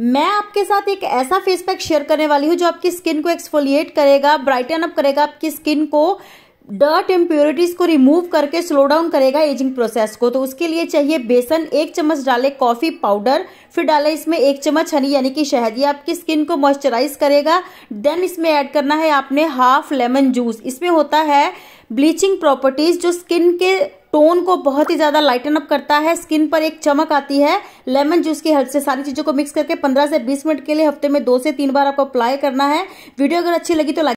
मैं आपके साथ एक ऐसा फेस पैक शेयर करने वाली हूँ जो आपकी स्किन को एक्सफोलिएट करेगा ब्राइटन अप करेगा आपकी स्किन को डर्ट इम्प्योरिटीज को रिमूव करके स्लो डाउन करेगा एजिंग प्रोसेस को तो उसके लिए चाहिए बेसन एक चम्मच डाले कॉफी पाउडर फिर डाले इसमें एक चम्मच हनी यानी कि शहद ये आपकी स्किन को मॉइस्चराइज करेगा देन इसमें ऐड करना है आपने हाफ लेमन जूस इसमें होता है ब्लीचिंग प्रॉपर्टीज जो स्किन के टोन को बहुत ही ज़्यादा लाइटन अप करता है स्किन पर एक चमक आती है लेमन जूस की हेल्प से सारी चीज़ों को मिक्स करके 15 से 20 मिनट के लिए हफ्ते में दो से तीन बार आपको अप्लाई करना है वीडियो अगर अच्छी लगी तो लाइक